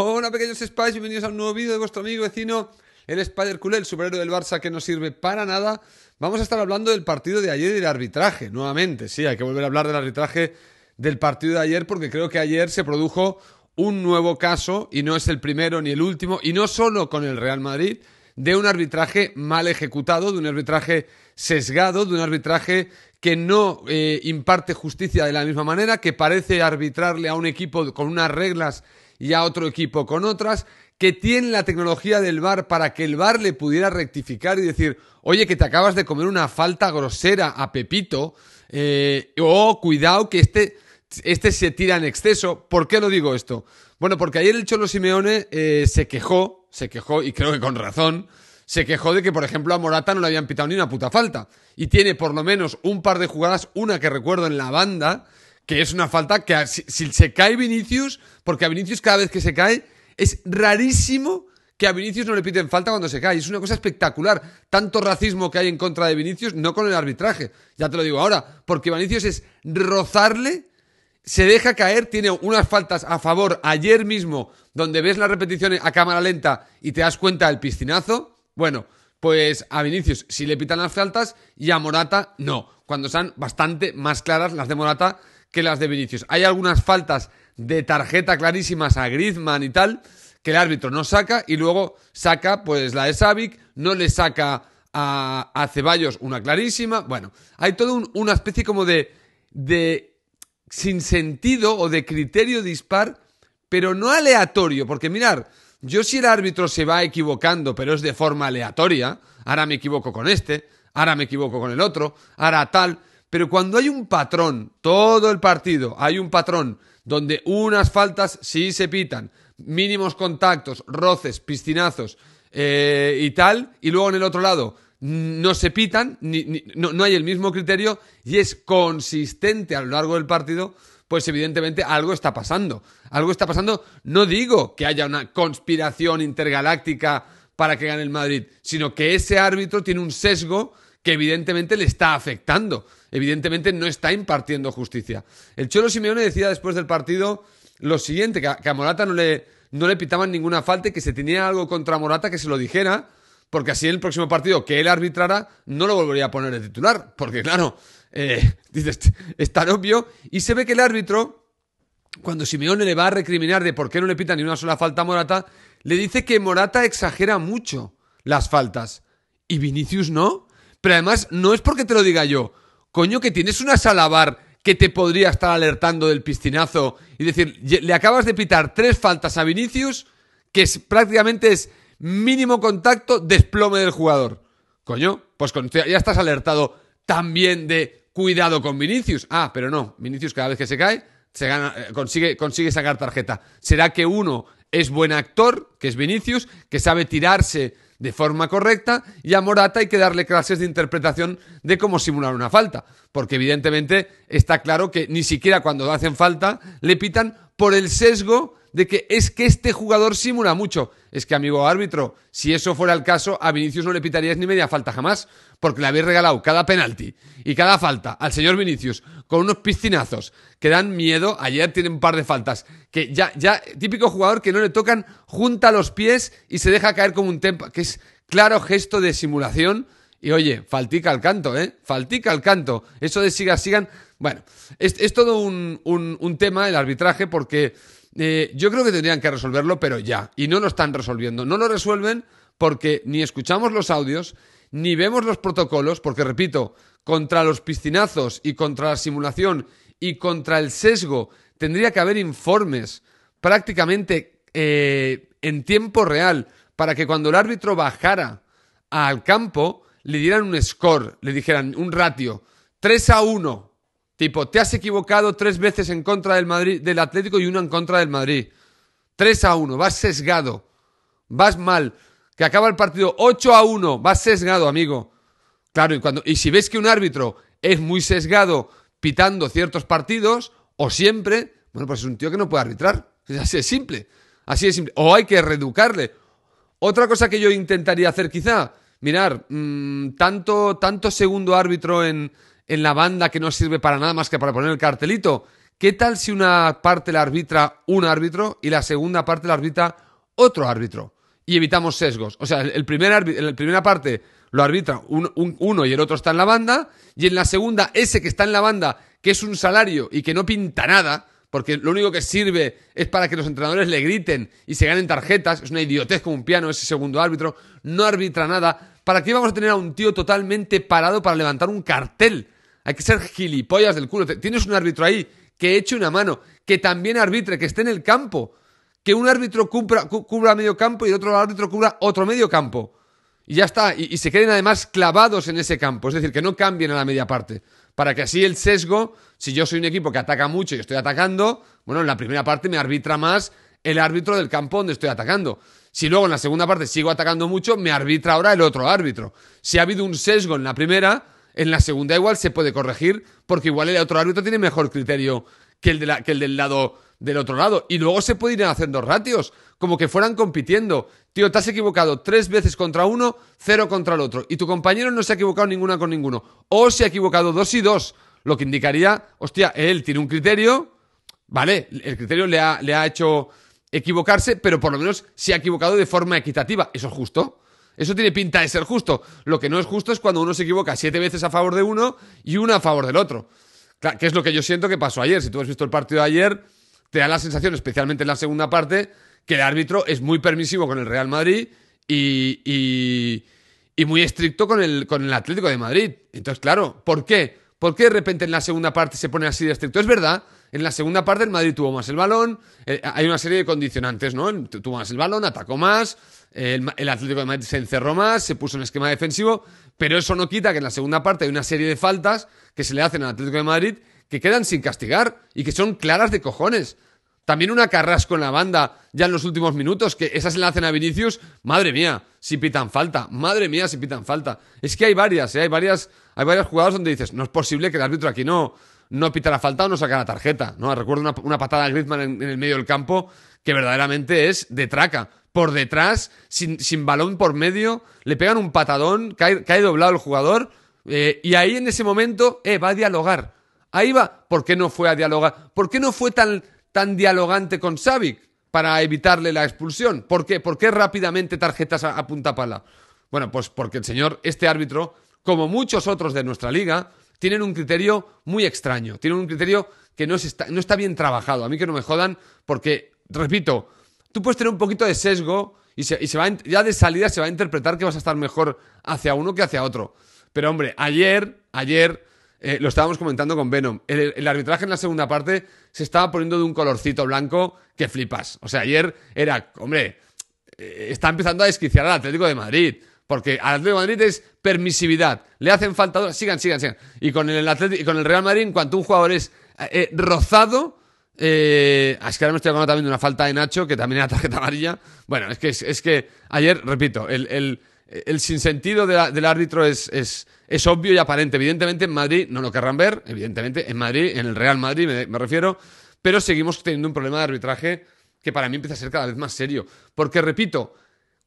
Hola pequeños Spice, bienvenidos a un nuevo vídeo de vuestro amigo vecino, el Spider Culé, el superhéroe del Barça que no sirve para nada. Vamos a estar hablando del partido de ayer y del arbitraje, nuevamente. Sí, hay que volver a hablar del arbitraje del partido de ayer porque creo que ayer se produjo un nuevo caso, y no es el primero ni el último, y no solo con el Real Madrid, de un arbitraje mal ejecutado, de un arbitraje sesgado, de un arbitraje que no eh, imparte justicia de la misma manera, que parece arbitrarle a un equipo con unas reglas y a otro equipo con otras, que tiene la tecnología del VAR para que el VAR le pudiera rectificar y decir, oye, que te acabas de comer una falta grosera a Pepito, eh, o cuidado que este, este, se tira en exceso. ¿Por qué lo digo esto? Bueno, porque ayer el Cholo Simeone eh, se quejó, se quejó, y creo que con razón, se quejó de que, por ejemplo, a Morata no le habían pitado ni una puta falta. Y tiene por lo menos un par de jugadas, una que recuerdo en la banda, que es una falta que si, se cae Vinicius, porque a Vinicius cada vez que se cae, es rarísimo que a Vinicius no le piten falta cuando se cae. Es una cosa espectacular. Tanto racismo que hay en contra de Vinicius, no con el arbitraje. Ya te lo digo ahora, porque Vinicius es rozarle, se deja caer, tiene unas faltas a favor ayer mismo, donde ves las repeticiones a cámara lenta y te das cuenta del piscinazo. Bueno, pues a Vinicius sí le pitan las faltas y a Morata no, cuando son bastante más claras las de Morata que las de Vinicius. Hay algunas faltas de tarjeta clarísimas a Griezmann y tal, que el árbitro no saca y luego saca pues la de Savic, no le saca a, Ceballos una clarísima. Bueno, hay toda una especie como de, de sin sentido o de criterio dispar, pero no aleatorio, porque mirar, yo si el árbitro se va equivocando, pero es de forma aleatoria, ahora me equivoco con este, ahora me equivoco con el otro, ahora tal, pero cuando hay un patrón, todo el partido, hay un patrón donde unas faltas sí se pitan, mínimos contactos, roces, piscinazos eh, y tal, y luego en el otro lado no se pitan, ni, no, no hay el mismo criterio y es consistente a lo largo del partido, pues evidentemente algo está pasando. Algo está pasando, no digo que haya una conspiración intergaláctica para que gane el Madrid, sino que ese árbitro tiene un sesgo que evidentemente le está afectando evidentemente no está impartiendo justicia. El Cholo Simeone decía después del partido lo siguiente, que a, Morata no le, no le pitaban ninguna falta y que se tenía algo contra Morata que se lo dijera, porque así en el próximo partido que él arbitrara no lo volvería a poner de titular, porque claro, eh, dices, es tan obvio, y se ve que el árbitro, cuando Simeone le va a recriminar de por qué no le pita ni una sola falta a Morata, le dice que Morata exagera mucho las faltas, y Vinicius no, pero además no es porque te lo diga yo, Coño, que tienes una salabar que te podría estar alertando del piscinazo y decir, le acabas de pitar tres faltas a Vinicius, que prácticamente es mínimo contacto, desplome del jugador. Coño, pues ya estás alertado también de cuidado con Vinicius. Ah, pero no, Vinicius cada vez que se cae, se eh, consigue, consigue sacar tarjeta. ¿Será que uno es buen actor, que es Vinicius, que sabe tirarse de forma correcta y a Morata hay que darle clases de interpretación de cómo simular una falta, porque evidentemente está claro que ni siquiera cuando hacen falta le pitan por el sesgo de que es que este jugador simula mucho. Es que, amigo árbitro, si eso fuera el caso, a Vinicius no le pitarías ni media falta jamás, porque le habéis regalado cada penalti y cada falta al señor Vinicius con unos piscinazos que dan miedo. Ayer tiene un par de faltas que ya, ya, típico jugador que no le tocan, junta los pies y se deja caer como un tempa, que es claro gesto de simulación. Y oye, faltica al canto, ¿eh? Faltica al canto. Eso de siga, sigan. Bueno, es, todo un tema el arbitraje porque eh, yo creo que tendrían que resolverlo, pero ya. Y no lo están resolviendo. No lo resuelven porque ni escuchamos los audios, ni vemos los protocolos, porque repito, contra los piscinazos y contra la simulación y contra el sesgo tendría que haber informes prácticamente eh, en tiempo real para que cuando el árbitro bajara al campo le dieran un score, le dijeran un ratio 3 a 1 Tipo, te has equivocado tres veces en contra del Madrid, del Atlético y una en contra del Madrid. Tres a uno, vas sesgado. Vas mal. Que acaba el partido ocho a uno, vas sesgado, amigo. Claro, y cuando y si ves que un árbitro es muy sesgado pitando ciertos partidos o siempre, bueno, pues es un tío que no puede arbitrar. Así es simple. Así de simple. O hay que reeducarle. Otra cosa que yo intentaría hacer quizá, mirar, mm, tanto tanto segundo árbitro en en la banda que no sirve para nada más que para poner el cartelito. ¿Qué tal si una parte la arbitra un árbitro y la segunda parte la arbitra otro árbitro? Y evitamos sesgos. O sea, el primer en la primera parte lo arbitra uno y el otro está en la banda, y en la segunda ese que está en la banda, que es un salario y que no pinta nada, porque lo único que sirve es para que los entrenadores le griten y se ganen tarjetas, es una idiotez como un piano ese segundo árbitro, no arbitra nada, ¿para qué vamos a tener a un tío totalmente parado para levantar un cartel? Hay que ser gilipollas del culo. Tienes un árbitro ahí que eche una mano, que también arbitre, que esté en el campo. Que un árbitro cubra, medio campo y el otro árbitro cubra otro medio campo. Y ya está. Y, y se queden además clavados en ese campo. Es decir, que no cambien a la media parte para que así el sesgo, si yo soy un equipo que ataca mucho y estoy atacando, bueno, en la primera parte me arbitra más el árbitro del campo donde estoy atacando. Si luego en la segunda parte sigo atacando mucho, me arbitra ahora el otro árbitro. Si ha habido un sesgo en la primera, en la segunda igual se puede corregir porque igual el otro árbitro tiene mejor criterio que el, del lado del otro lado. Y luego se pueden ir haciendo ratios, como que fueran compitiendo. Tío, te has equivocado tres veces contra uno, cero contra el otro. Y tu compañero no se ha equivocado ninguna con ninguno. O se ha equivocado dos y dos, lo que indicaría, hostia, él tiene un criterio, ¿vale? El criterio le ha, le ha hecho equivocarse, pero por lo menos se ha equivocado de forma equitativa. Eso es justo. Eso tiene pinta de ser justo. Lo que no es justo es cuando uno se equivoca siete veces a favor de uno y una a favor del otro. que es lo que yo siento que pasó ayer. Si tú has visto el partido de ayer, te da la sensación, especialmente en la segunda parte, que el árbitro es muy permisivo con el Real Madrid y, muy estricto con el, con el Atlético de Madrid. Entonces, claro, ¿por qué? ¿Por qué de repente en la segunda parte se pone así de estricto? Es verdad en la segunda parte el Madrid tuvo más el balón, eh, hay una serie de condicionantes, ¿no? tuvo más el balón, atacó más, el, Atlético de Madrid se encerró más, se puso en esquema defensivo, pero eso no quita que en la segunda parte hay una serie de faltas que se le hacen al Atlético de Madrid que quedan sin castigar y que son claras de cojones. También una carrasco en la banda ya en los últimos minutos, que esas se le hacen a Vinicius, madre mía, si pitan falta, madre mía, si pitan falta. Es que hay varias, ¿eh? hay varias, hay varias jugadas donde dices, no es posible que el árbitro aquí no, no pita la falta o no saca la tarjeta. ¿no? Recuerdo una, patada de Griezmann en, el medio del campo que verdaderamente es de traca. Por detrás, sin, balón por medio, le pegan un patadón, cae, doblado el jugador eh, y ahí en ese momento eh, va a dialogar. Ahí va. ¿Por qué no fue a dialogar? ¿Por qué no fue tan, tan dialogante con Savic para evitarle la expulsión? ¿Por qué? ¿Por qué rápidamente tarjetas a, a punta pala? Bueno, pues porque el señor, este árbitro, como muchos otros de nuestra liga, tienen un criterio muy extraño, tienen un criterio que no, está, bien trabajado. A mí que no me jodan, porque, repito, tú puedes tener un poquito de sesgo y, ya de salida se va a interpretar que vas a estar mejor hacia uno que hacia otro. Pero hombre, ayer, ayer, eh, lo estábamos comentando con Venom, el, arbitraje en la segunda parte se estaba poniendo de un colorcito blanco que flipas. O sea, ayer era, hombre, eh, está empezando a desquiciar al Atlético de Madrid. Porque al Atlético de Madrid es permisividad. Le hacen falta. Sigan, sigan, sigan. Y con el, con el Real Madrid, en cuanto un jugador es eh, eh, rozado. Eh, es que ahora me estoy hablando también de una falta de Nacho, que también era tarjeta amarilla. Bueno, es que, es, que ayer, repito, el, sinsentido del árbitro es, obvio y aparente. Evidentemente en Madrid no lo querrán ver, evidentemente en Madrid, en el Real Madrid me refiero, pero seguimos teniendo un problema de arbitraje que para mí empieza a ser cada vez más serio. Porque, repito,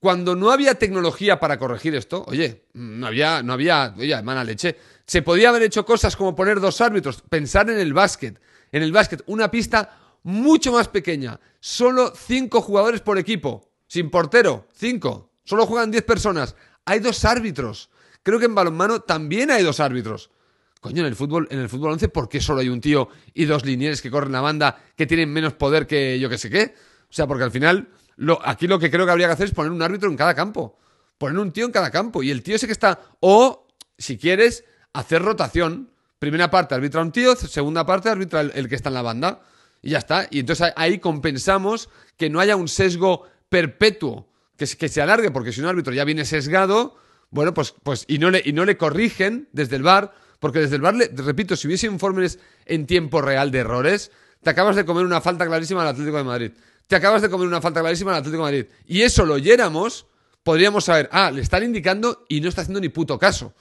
cuando no había tecnología para corregir esto, oye, no había, no había, oye, mala leche, se podía haber hecho cosas como poner dos árbitros, pensar en el básquet, en el básquet, una pista mucho más pequeña, solo cinco jugadores por equipo, sin portero, cinco, solo juegan diez personas, hay dos árbitros. Creo que en balonmano también hay dos árbitros. Coño, en el fútbol, en el fútbol 11, ¿por qué solo hay un tío y dos linieres que corren la banda que tienen menos poder que yo que sé qué? O sea, porque al final lo, aquí lo que creo que habría que hacer es poner un árbitro en cada campo. Poner un tío en cada campo. Y el tío ese que está. O, si quieres, hacer rotación. Primera parte arbitra un tío, segunda parte arbitra el, que está en la banda. Y ya está. Y entonces ahí compensamos que no haya un sesgo perpetuo que, se alargue, porque si un árbitro ya viene sesgado, bueno, pues, pues y, no le, y no le corrigen desde el bar, porque desde el bar, le, repito, si hubiese informes en tiempo real de errores, te acabas de comer una falta clarísima al Atlético de Madrid te acabas de comer una falta clarísima al Atlético de Madrid. Y eso lo oyéramos, podríamos saber, ah, le están indicando y no está haciendo ni puto caso.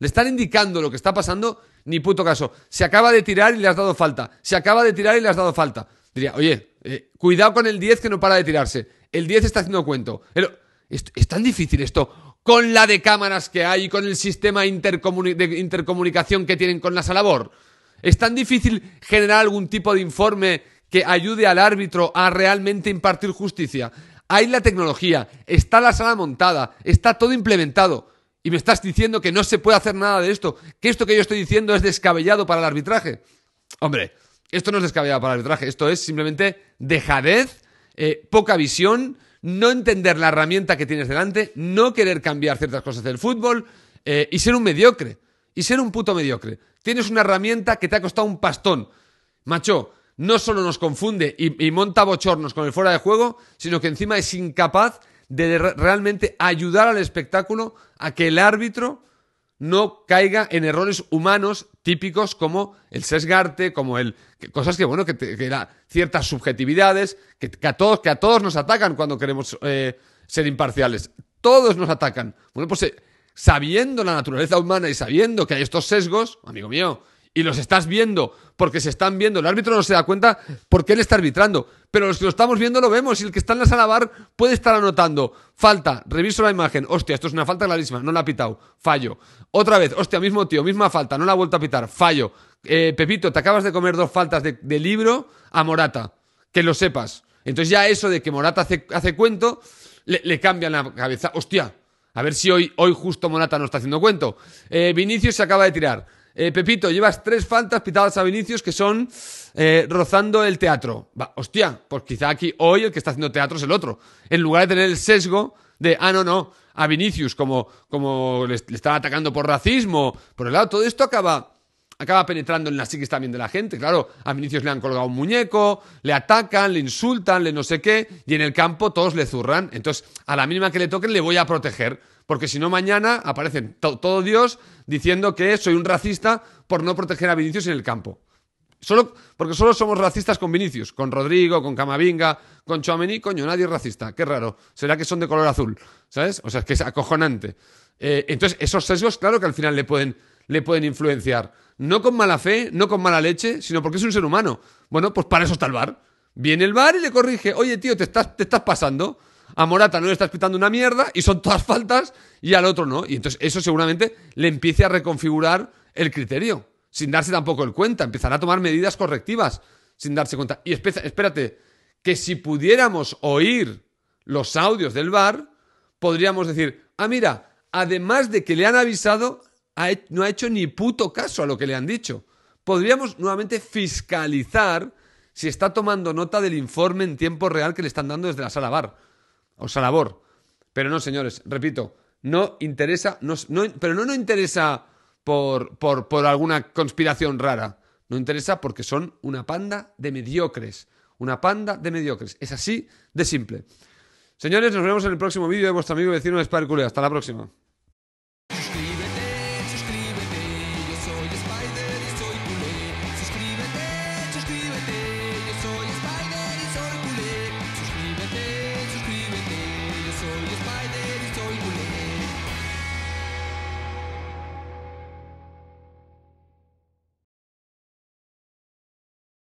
Le están indicando lo que está pasando, ni puto caso. Se acaba de tirar y le has dado falta. Se acaba de tirar y le has dado falta. Diría, oye, eh, cuidado con el 10 que no para de tirarse. El 10 está haciendo cuento. Es, tan difícil esto. Con la de cámaras que hay y con el sistema de intercomunicación que tienen con la Salabor. Es tan difícil generar algún tipo de informe que ayude al árbitro a realmente impartir justicia. Hay la tecnología, está la sala montada, está todo implementado. Y me estás diciendo que no se puede hacer nada de esto, que esto que yo estoy diciendo es descabellado para el arbitraje. Hombre, esto no es descabellado para el arbitraje, esto es simplemente dejadez, eh, poca visión, no entender la herramienta que tienes delante, no querer cambiar ciertas cosas del fútbol eh, y ser un mediocre. Y ser un puto mediocre. Tienes una herramienta que te ha costado un pastón. Macho, no solo nos confunde y, monta bochornos con el fuera de juego, sino que encima es incapaz de realmente ayudar al espectáculo a que el árbitro no caiga en errores humanos típicos como el sesgarte, como el cosas que bueno que, te, ciertas subjetividades que, a todos que a todos nos atacan cuando queremos eh, ser imparciales. Todos nos atacan. Bueno, pues eh, sabiendo la naturaleza humana y sabiendo que hay estos sesgos, amigo mío, y los estás viendo porque se están viendo. El árbitro no se da cuenta porque él está arbitrando, pero los que lo estamos viendo lo vemos y el que está en la sala bar puede estar anotando. Falta, reviso la imagen. Hostia, esto es una falta clarísima, no la ha pitado. Fallo. Otra vez, hostia, mismo tío, misma falta, no la ha vuelto a pitar. Fallo. Eh, Pepito, te acabas de comer dos faltas de, libro a Morata. Que lo sepas. Entonces ya eso de que Morata hace, cuento, le, cambian la cabeza. Hostia, a ver si hoy, hoy justo Morata no está haciendo cuento. Eh, Vinicius se acaba de tirar. Eh, Pepito, llevas tres faltas pitadas a Vinicius que son eh, rozando el teatro. Va, hostia, pues quizá aquí hoy el que está haciendo teatro es el otro. En lugar de tener el sesgo de, ah, no, no, a Vinicius como, como le, estaba están atacando por racismo, por el lado, todo esto acaba acaba penetrando en la psiquis también de la gente. Claro, a Vinicius le han colgado un muñeco, le atacan, le insultan, le no sé qué, y en el campo todos le zurran. Entonces, a la mínima que le toquen, le voy a proteger. Porque si no, mañana aparecen todo Dios diciendo que soy un racista por no proteger a Vinicius en el campo. Solo, porque solo somos racistas con Vinicius, con Rodrigo, con Camavinga, con Chouameni, coño, nadie es racista, qué raro. Será que son de color azul, ¿sabes? O sea, es que es acojonante. Eh, entonces, esos sesgos, claro que al final le pueden, le pueden influenciar. No con mala fe, no con mala leche, sino porque es un ser humano. Bueno, pues para eso está el bar. Viene el bar y le corrige, oye tío, te estás, te estás pasando a Morata no le está explicando una mierda y son todas faltas y al otro no. Y entonces eso seguramente le empiece a reconfigurar el criterio, sin darse tampoco el cuenta. Empezará a tomar medidas correctivas sin darse cuenta. Y espérate, que si pudiéramos oír los audios del bar, podríamos decir, ah, mira, además de que le han avisado, no ha hecho ni puto caso a lo que le han dicho. Podríamos nuevamente fiscalizar si está tomando nota del informe en tiempo real que le están dando desde la sala bar o labor. Pero no, señores, repito, no interesa, no, no, pero no interesa por, por, alguna conspiración rara. No interesa porque son una panda de mediocres. Una panda de mediocres. Es así de simple. Señores, nos vemos en el próximo vídeo de vuestro amigo vecino de Sparkle. Hasta la próxima.